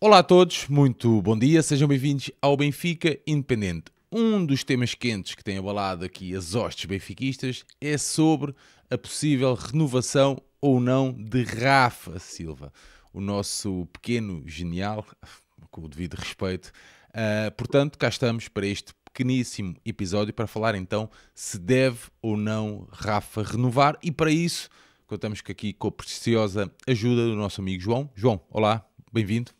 Olá a todos, muito bom dia, sejam bem-vindos ao Benfica Independente. Um dos temas quentes que tem abalado aqui as hostes benfiquistas é sobre a possível renovação ou não de Rafa Silva, o nosso pequeno genial, com o devido respeito. Uh, portanto, cá estamos para este pequeníssimo episódio para falar então se deve ou não Rafa renovar e para isso contamos aqui com a preciosa ajuda do nosso amigo João. João, olá, bem-vindo.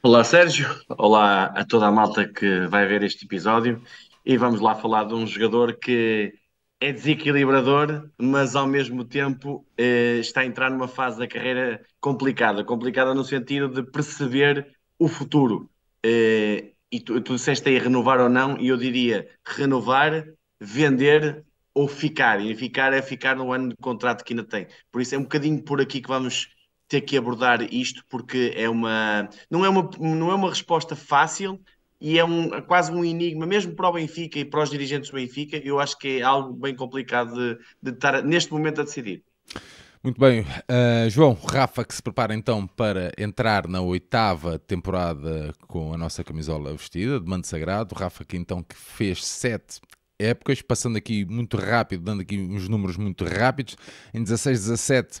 Olá Sérgio, olá a toda a malta que vai ver este episódio e vamos lá falar de um jogador que é desequilibrador, mas ao mesmo tempo eh, está a entrar numa fase da carreira complicada complicada no sentido de perceber o futuro. Eh, e tu, tu disseste aí renovar ou não, e eu diria renovar, vender ou ficar. E ficar é ficar no ano de contrato que ainda tem. Por isso é um bocadinho por aqui que vamos ter que abordar isto porque é uma não é uma não é uma resposta fácil e é um é quase um enigma mesmo para o Benfica e para os dirigentes do Benfica. Eu acho que é algo bem complicado de, de estar neste momento a decidir. Muito bem, uh, João, Rafa, que se prepara então para entrar na oitava temporada com a nossa camisola vestida de manto sagrado. Rafa, que então que fez sete épocas, passando aqui muito rápido, dando aqui uns números muito rápidos. Em 16, 17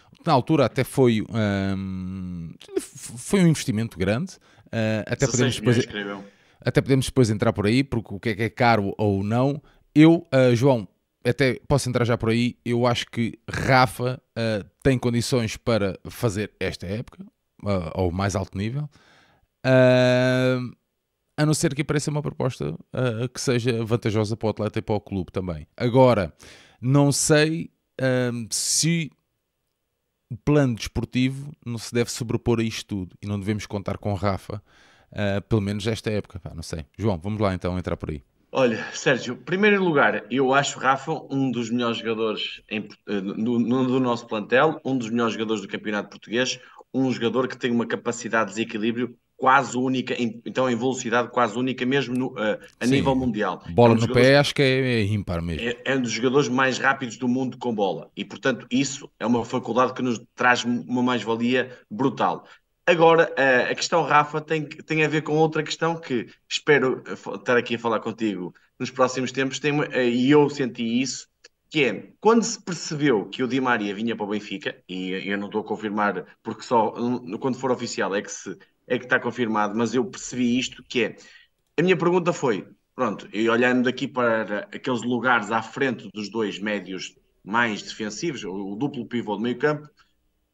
na altura até foi, um, foi um investimento grande. Uh, até, podemos depois, até podemos depois entrar por aí, porque o que é que é caro ou não. Eu, uh, João, até posso entrar já por aí. Eu acho que Rafa uh, tem condições para fazer esta época, uh, ao mais alto nível, uh, a não ser que apareça uma proposta uh, que seja vantajosa para o atleta e para o clube também. Agora, não sei se o plano desportivo não se deve sobrepor a isto tudo e não devemos contar com Rafa, uh, pelo menos esta época. Pá, não sei. João, vamos lá então entrar por aí. Olha, Sérgio, em primeiro lugar, eu acho Rafa um dos melhores jogadores em, eh, do, nosso plantel, um dos melhores jogadores do Campeonato Português, um jogador que tem uma capacidade de desequilíbrio quase única, então em velocidade quase única, mesmo no, uh, a Sim. nível mundial. Bola é um no pé, acho que é, é ímpar mesmo. É, é, um dos jogadores mais rápidos do mundo com bola. E, portanto, isso é uma faculdade que nos traz uma mais-valia brutal. Agora, uh, a questão, Rafa, tem, tem a ver com outra questão que espero eh, estar aqui a falar contigo nos próximos tempos, tem, uh, e eu senti isso, que é quando se percebeu que o Di Maria vinha para o Benfica, e eu não estou a confirmar porque só quando for oficial é que se é que está confirmado, mas eu percebi isto, que é... A minha pergunta foi, pronto, e olhando aqui para aqueles lugares à frente dos dois médios mais defensivos, o duplo pivô do meio campo,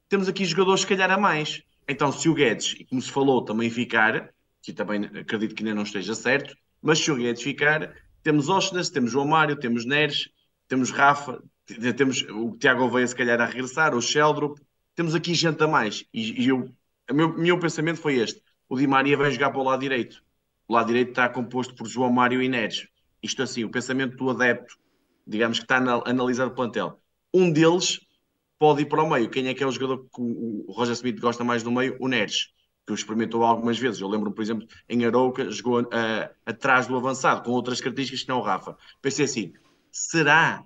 temos aqui jogadores se calhar a mais. Então, se o Guedes, como se falou, também ficar, que também acredito que ainda não esteja certo, mas se o Guedes ficar, temos Oshness, temos João Mário, temos Neres, temos Rafa, temos o Tiago Veia se calhar a regressar, o Sheldrup, temos aqui gente a mais. E, e eu o meu, meu pensamento foi este: o Di Maria vai jogar para o lado direito. O lado direito está composto por João Mário e Neres. Isto assim, o pensamento do adepto, digamos que está a analisar o plantel. Um deles pode ir para o meio. Quem é que é o jogador que o Roger Smith gosta mais do meio? O Neres, que o experimentou algumas vezes. Eu lembro, por exemplo, em Arouca, jogou uh, atrás do avançado, com outras características que não o Rafa. Pensei assim, será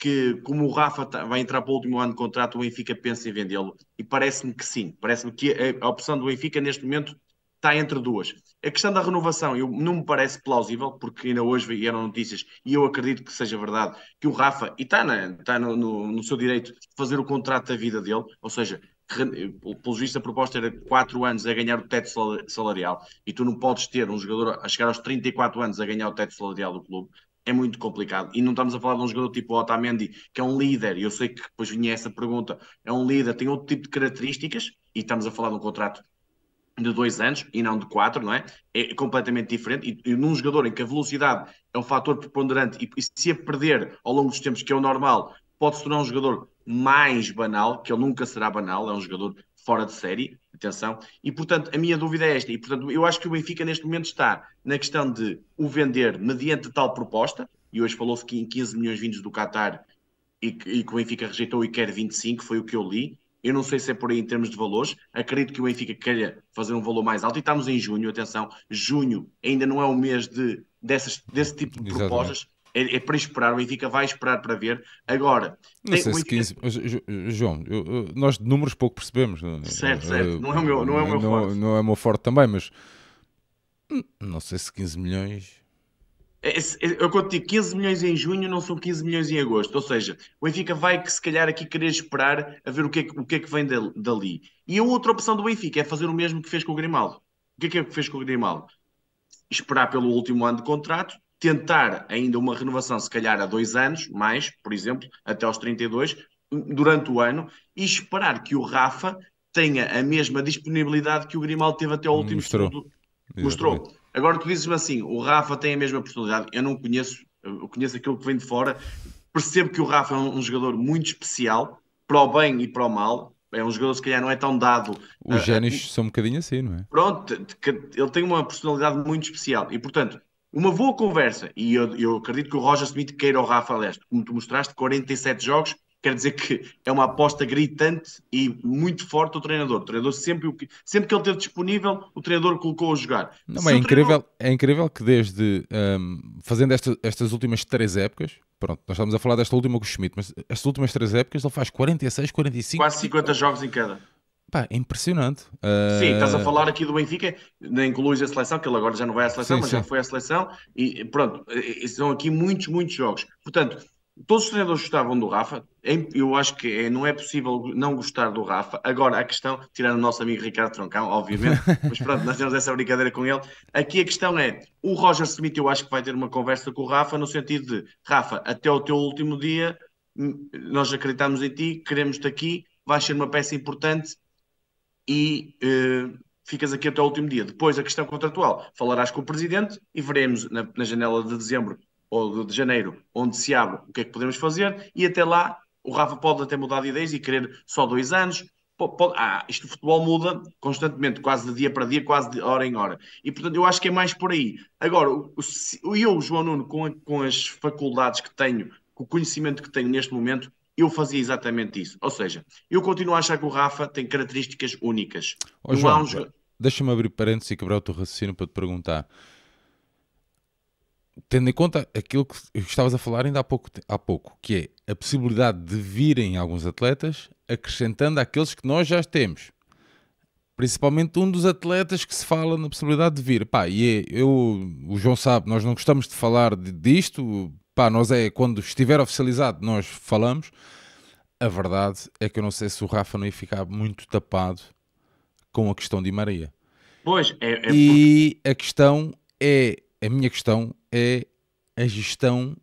que, como o Rafa tá, vai entrar para o último ano de contrato, o Benfica pensa em vendê-lo. E parece-me que sim. Parece-me que a, opção do Benfica, neste momento, está entre duas. A questão da renovação eu, não me parece plausível, porque ainda hoje vieram notícias, e eu acredito que seja verdade, que o Rafa, e está, na, está no, no, no seu direito, fazer o contrato da vida dele, ou seja, pelo visto a proposta era 4 anos a ganhar o teto salarial e tu não podes ter um jogador a chegar aos 34 anos a ganhar o teto salarial do clube é muito complicado. E não estamos a falar de um jogador tipo Otamendi, que é um líder, eu sei que depois vinha essa pergunta, é um líder, tem outro tipo de características, e estamos a falar de um contrato de dois anos e não de quatro, não é? É completamente diferente. E, e num jogador em que a velocidade é um fator preponderante e, e, se a perder ao longo dos tempos, que é o normal, pode se tornar um jogador mais banal, que ele nunca será banal, é um jogador fora de série, atenção, e portanto a minha dúvida é esta, e portanto eu acho que o Benfica neste momento está na questão de o vender mediante tal proposta, e hoje falou-se que em 15 milhões vindos do Qatar e que, e que o Benfica rejeitou e quer 25, foi o que eu li, eu não sei se é por aí em termos de valores. Acredito que o Benfica queira fazer um valor mais alto. E estamos em junho, atenção. Junho ainda não é o mês de, dessas, desse tipo de propostas. Exatamente. É, é, para esperar, o Benfica vai esperar para ver. Agora, não sei Benfica... se 15, João, eu, eu, nós de números pouco percebemos. É? Certo, certo. Não é o meu, não é o meu não, é, forte. Não é o meu forte também, mas hum, não sei se 15 milhões. É, eu conto digo 15 milhões em junho, não são 15 milhões em agosto. Ou seja, o Benfica vai, que se calhar, aqui querer esperar a ver o que é, o que, é que vem dali. E a outra opção do Benfica é fazer o mesmo que fez com o Grimaldo. O que é que, é que fez com o Grimaldo? Esperar pelo último ano de contrato, tentar ainda uma renovação, se calhar a dois anos, mais, por exemplo, até aos 32, durante o ano, e esperar que o Rafa tenha a mesma disponibilidade que o Grimaldo teve até o último Mostrou. Mostrou. Agora tu dizes-me assim, o Rafa tem a mesma personalidade, eu não conheço, eu conheço aquilo que vem de fora, percebo que o Rafa é um, jogador muito especial, para o bem e para o mal, é um jogador se calhar não é tão dado. Os uh, génios uh, são um bocadinho assim, não é? Pronto, ele tem uma personalidade muito especial e portanto uma boa conversa, e eu, eu acredito que o Roger Smith queira o Rafa Leste, como tu mostraste, 47 jogos, quer dizer que é uma aposta gritante e muito forte o treinador. O treinador sempre, sempre que ele teve disponível, o treinador colocou a jogar. Não, é, incrível, treinador... é incrível que desde um, fazendo esta, estas últimas três épocas, pronto, nós estamos a falar desta última com o Schmidt, mas estas últimas três épocas ele faz 46, 45... Quase 50 jogos em cada. Pá, é impressionante. Uh... Sim, ah, estás a falar aqui do Benfica, incluís a seleção, que ele agora já não vai à seleção, sim, mas sim. já foi à seleção, e pronto, são aqui muitos, muitos jogos. Portanto, todos os treinadores gostavam do Rafa, é, eu acho que é, não é possível não gostar do Rafa. Agora, a questão, tirando o nosso amigo Ricardo Troncão, obviamente, mas pronto, nós temos essa brincadeira com ele. Aqui a questão é: o Roger Smith, eu acho que vai ter uma conversa com o Rafa, no sentido de, Rafa, até o teu último dia, hum, nós acreditamos em ti, queremos-te aqui, vais ser uma peça importante e eh, ficas aqui até o último dia. Depois, a questão contratual, falarás com o Presidente e veremos na, na janela de dezembro ou de, de janeiro, onde se abre, o que é que podemos fazer, e até lá o Rafa pode até mudar de ideias e querer só dois anos. Pode, pode, ah, isto o futebol muda constantemente, quase de dia para dia, quase de hora em hora. E portanto eu acho que é mais por aí. Agora, o, o, eu, João Nuno, com, a, com as faculdades que tenho, com o conhecimento que tenho neste momento, eu fazia exatamente isso. Ou seja, eu continuo a achar que o Rafa tem características únicas. Oh, João, deixa-me abrir parênteses e quebrar o teu raciocínio para te perguntar. Tendo em conta aquilo que estavas a falar ainda há pouco, há pouco, que é a possibilidade de virem alguns atletas acrescentando àqueles que nós já temos. Principalmente um dos atletas que se fala na possibilidade de vir. Pá, e é, eu, o João sabe, nós não gostamos de falar disto pá, nós é, quando estiver oficializado, nós falamos. A verdade é que eu não sei se o Rafa não ia ficar muito tapado com a questão de Maria. Pois, é, é... E a questão é, a minha questão é a gestão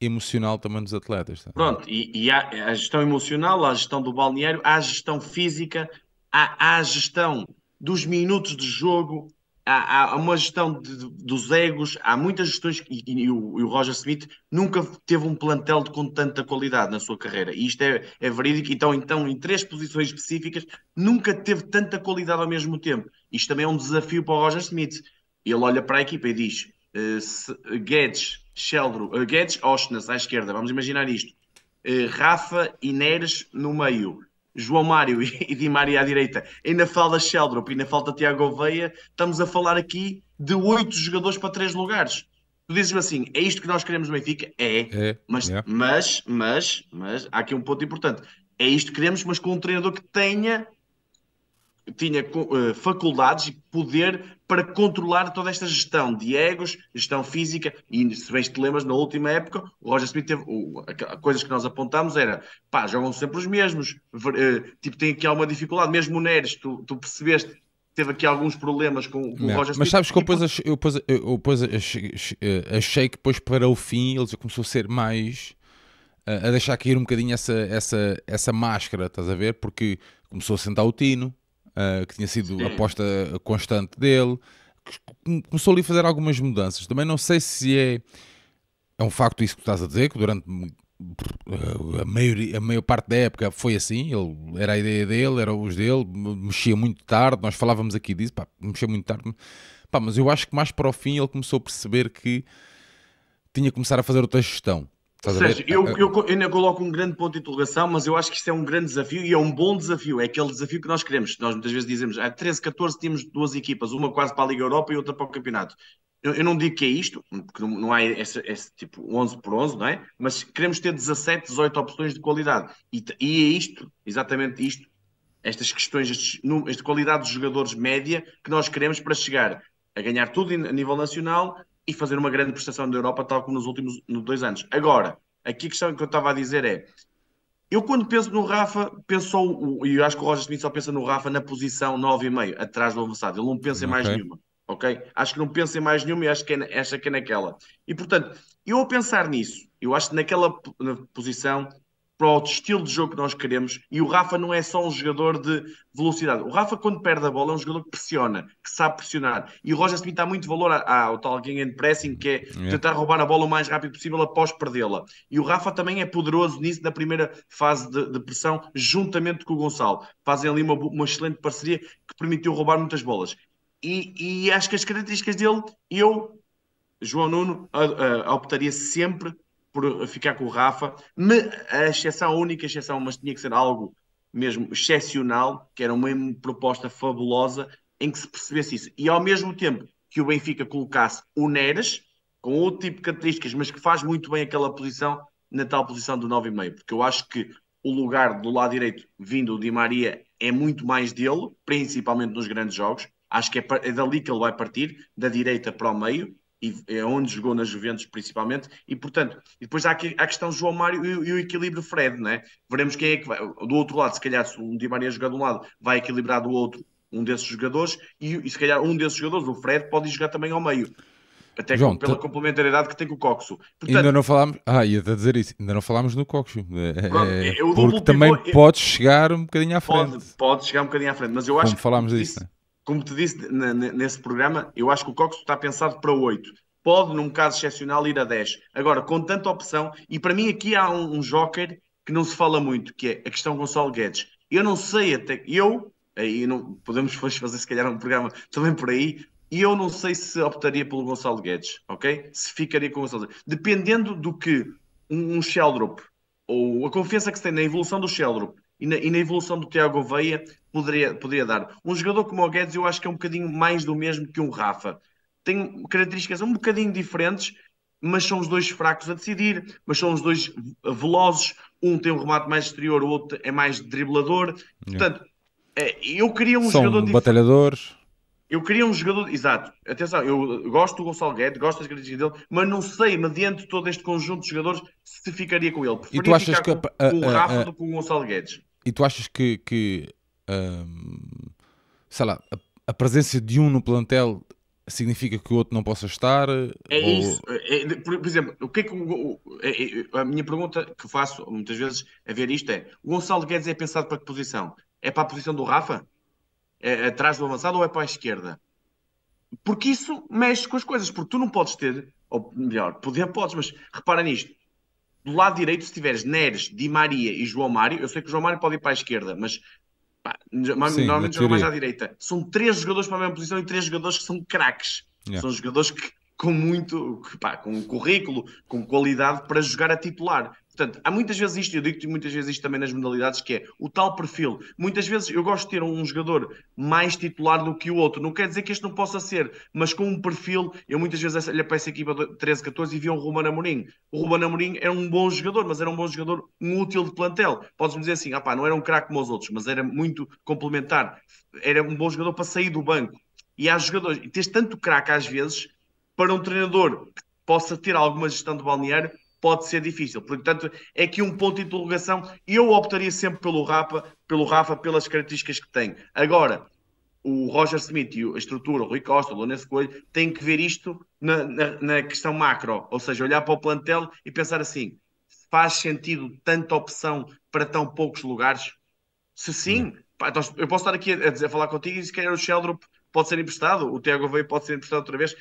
emocional também dos atletas. Tá? Pronto, e, e há a gestão emocional, há a gestão do balneário, há a gestão física, há a gestão dos minutos de jogo, há, há uma gestão de, de, dos egos, há muitas gestões, e, e, o, e, o, Roger Smith nunca teve um plantel de, com tanta qualidade na sua carreira, e isto é, é verídico, então, então em três posições específicas nunca teve tanta qualidade ao mesmo tempo. Isto também é um desafio para o Roger Smith. Ele olha para a equipa e diz, uh, se, uh, Guedes, Sheldro, uh, eh, Guedes, Ostnas à esquerda, vamos imaginar isto, Rafa e Neres no meio, João Mário e Di Maria à direita, ainda falta Sheldrop, ainda falta Tiago Oveia, estamos a falar aqui de oito jogadores para três lugares. Tu dizes-me assim, é isto que nós queremos no Benfica? É, é mas, é. mas, mas, mas, há aqui um ponto importante. É isto que queremos, mas com um treinador que tenha tinha uh, faculdades e poder para controlar toda esta gestão de egos, gestão física, e se bem te lembras, na última época, o Roger Smith teve, coisas que nós apontámos era, pá, jogam sempre os mesmos, ver, uh, tipo, tem aqui alguma dificuldade, mesmo o Neres, tu, tu percebeste, teve aqui alguns problemas com, com o Roger Smith. Mas sabes que eu depois, achei, eu depois, eu depois eh, achei que depois para o fim ele já começou a ser mais a deixar cair um bocadinho essa, essa, essa máscara, estás a ver? Porque começou a sentar o Tino, eh, que tinha sido Sim. aposta constante dele. Começou ali a fazer algumas mudanças. Também não sei se é, é um facto isso que estás a dizer, que durante eh, a maior, a maior parte da época foi assim, ele, era a ideia dele, era os dele, mexia muito tarde, nós falávamos aqui disso, pá, mexia muito tarde, pá, mas eu acho que mais para o fim ele começou a perceber que tinha que começar a fazer outra gestão eu, ah, ah. eu, eu ainda coloco um grande ponto de interrogação, mas eu acho que isto é um grande desafio e é um bom desafio. É aquele desafio que nós queremos. Nós muitas vezes dizemos, há 13, 14 tínhamos duas equipas, uma quase para a Liga Europa e outra para o Campeonato. Eu, eu não digo que é isto, porque não, não há esse, esse, tipo 11 por 11, não é? Mas queremos ter 17, 18 opções de qualidade. E, e é isto, exatamente isto, estas questões, estes, esta qualidade dos jogadores média que nós queremos para chegar a ganhar tudo a nível nacional, e fazer uma grande prestação da Europa, tal como nos últimos nos dois anos. Agora, aqui a questão que eu estava a dizer é: eu quando penso no Rafa, penso só, e eu acho que o Roger Smith só pensa no Rafa na posição 9,5, atrás do avançado. Ele não pensa em mais nenhuma, ok? Acho que não pensa em mais nenhuma e acho que é, acha que é naquela. E portanto, eu a pensar nisso, eu acho que naquela posição para o estilo de jogo que nós queremos. E o Rafa não é só um jogador de velocidade. O Rafa, quando perde a bola, é um jogador que pressiona, que sabe pressionar. E o Roger Smith dá muito valor ao tal game pressing, que é tentar roubar a bola o mais rápido possível após perdê-la. E o Rafa também é poderoso nisso na primeira fase de, de pressão, juntamente com o Gonçalo. Fazem ali uma, uma excelente parceria que permitiu roubar muitas bolas. E, e acho que as características dele, eu, João Nuno, a, a optaria sempre por ficar com o Rafa, me, a exceção, a única exceção, mas tinha que ser algo mesmo excepcional, que era uma proposta fabulosa em que se percebesse isso. E ao mesmo tempo que o Benfica colocasse o Neres, com outro tipo de características, mas que faz muito bem aquela posição, na tal posição do 9,5, porque eu acho que o lugar do lado direito vindo o Di Maria é muito mais dele, principalmente nos grandes jogos. Acho que é, é dali que ele vai partir, da direita para o meio, e é onde jogou nas Juventus principalmente, e portanto, e depois há aqui, a questão João Mário e, e, o equilíbrio Fred, né? Veremos quem é que vai, do outro lado, se calhar se um Di Maria jogar de um lado, vai equilibrar do outro um desses jogadores, e, e se calhar um desses jogadores, o Fred, pode jogar também ao meio. Até João, pela complementariedade complementaridade que tem com o Coxo. Portanto, ainda não falámos, ah, ia dizer isso, ainda não falámos no Coxo. É, é porque também pode chegar um bocadinho à frente. Pode, pode chegar um bocadinho à frente, mas eu acho Como falámos que disso, isso, né? como te disse nesse programa, eu acho que o Cox está pensado para 8. Pode, num caso excepcional, ir a 10. Agora, com tanta opção, e para mim aqui há um, um joker que não se fala muito, que é a questão Gonçalo Guedes. Eu não sei até. Eu, aí não, podemos fazer se calhar um programa também por aí, e eu não sei se optaria pelo Gonçalo Guedes, ok? Se ficaria com o Gonçalo Guedes. Dependendo do que um, um Sheldrup, ou a confiança que se tem na evolução do Sheldrop, e na, e na evolução do Tiago Veia poderia, poderia dar. Um jogador como o Guedes eu acho que é um bocadinho mais do mesmo que um Rafa. Tem características um bocadinho diferentes, mas são os dois fracos a decidir, mas são os dois velozes. Um tem um remate mais exterior, o outro é mais driblador. Yeah. É. Portanto, é, eu queria um são jogador... São batalhadores... Eu queria um jogador. Exato, atenção, eu gosto do Gonçalo Guedes, gosto das características dele, mas não sei, mediante todo este conjunto de jogadores, se ficaria com ele. Preferia e tu achas que. Com, com o Rafa do que o Gonçalo Guedes. E tu achas que. que um, sei lá, a, presença de um no plantel significa que o outro não possa estar? É ou... isso. É, é por, por, exemplo, o que é que. O, é, é, a minha pergunta que faço muitas vezes a ver isto é: o Gonçalo Guedes é pensado para que posição? É para a posição do Rafa? é, atrás é do avançado ou é para a esquerda. Porque isso mexe com as coisas, porque tu não podes ter, ou melhor, poder podes, mas repara nisto. Do lado direito, se tiveres Neres, Di Maria e João Mário, eu sei que o João Mário pode ir para a esquerda, mas pá, Sim, normalmente joga mais à direita. São três jogadores para a mesma posição e três jogadores que são craques. Yeah. São jogadores que, com muito, que, pá, com currículo, com qualidade para jogar a titular. Portanto, há muitas vezes isto, eu digo muitas vezes isto também nas modalidades, que é o tal perfil. Muitas vezes eu gosto de ter um jogador mais titular do que o outro. Não quer dizer que este não possa ser, mas com um perfil, eu muitas vezes olho para essa equipa 13, 14 e vi um Ruben Amorim. O Ruben Amorim era um bom jogador, mas era um bom jogador, um útil de plantel. Podes-me dizer assim, ah pá, não era um craque como os outros, mas era muito complementar. Era um bom jogador para sair do banco. E há jogadores, e tens tanto craque às vezes, para um treinador que possa ter alguma gestão de balneário, pode ser difícil. Portanto, é aqui um ponto de interrogação. Eu optaria sempre pelo Rafa, pelo Rafa pelas características que tem. Agora, o Roger Smith e a estrutura, o Rui Costa, o Lourenço Coelho, têm que ver isto na, na, na, questão macro, ou seja, olhar para o plantel e pensar assim: faz sentido tanta opção para tão poucos lugares? Se sim, hum. pá, então, eu posso estar aqui a, dizer, a falar contigo e se calhar o Sheldrop pode ser emprestado, o Tiago Veio pode ser emprestado outra vez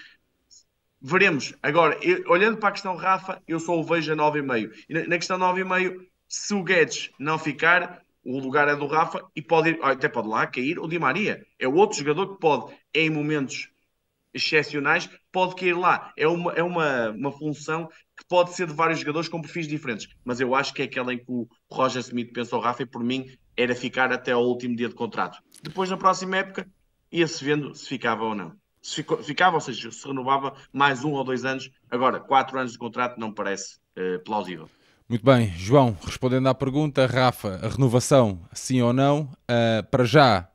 veremos. Agora, eu, olhando para a questão Rafa, eu só o vejo a 9,5. E na, na questão 9,5, se o Guedes não ficar, o lugar é do Rafa e pode ir, até pode lá cair o Di Maria. É outro jogador que pode, em momentos excepcionais, pode cair lá. É uma, é uma, uma função que pode ser de vários jogadores com perfis diferentes. Mas eu acho que é aquela em que o Roger Smith pensou Rafa e por mim era ficar até ao último dia de contrato. Depois, na próxima época, ia-se vendo se ficava ou não ficava, ou seja, se renovava mais um ou dois anos. Agora, quatro anos de contrato não parece uh, plausível. Muito bem, João, respondendo à pergunta, Rafa, a renovação, sim ou não? Uh, para já.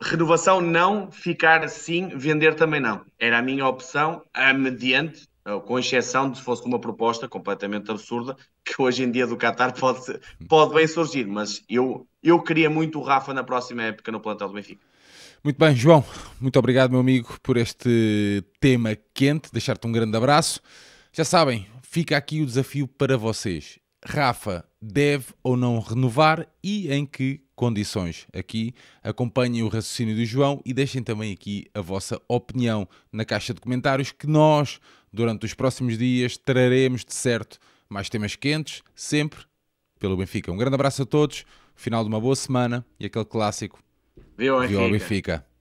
Renovação não, ficar sim vender também não. Era a minha opção, a mediante com exceção de se fosse uma proposta completamente absurda, que hoje em dia do Qatar pode, pode bem surgir, mas eu, eu queria muito o Rafa na próxima época no plantel do Benfica. Muito bem, João, muito obrigado, meu amigo, por este tema quente. Deixar-te um grande abraço. Já sabem, fica aqui o desafio para vocês. Rafa deve ou não renovar e em que condições? Aqui acompanhem o raciocínio do João e deixem também aqui a vossa opinião na caixa de comentários que nós, durante os próximos dias, traremos de certo mais temas quentes, sempre pelo Benfica. Um grande abraço a todos, final de uma boa semana e aquele clássico Viu, Benfica? fica. Benfica.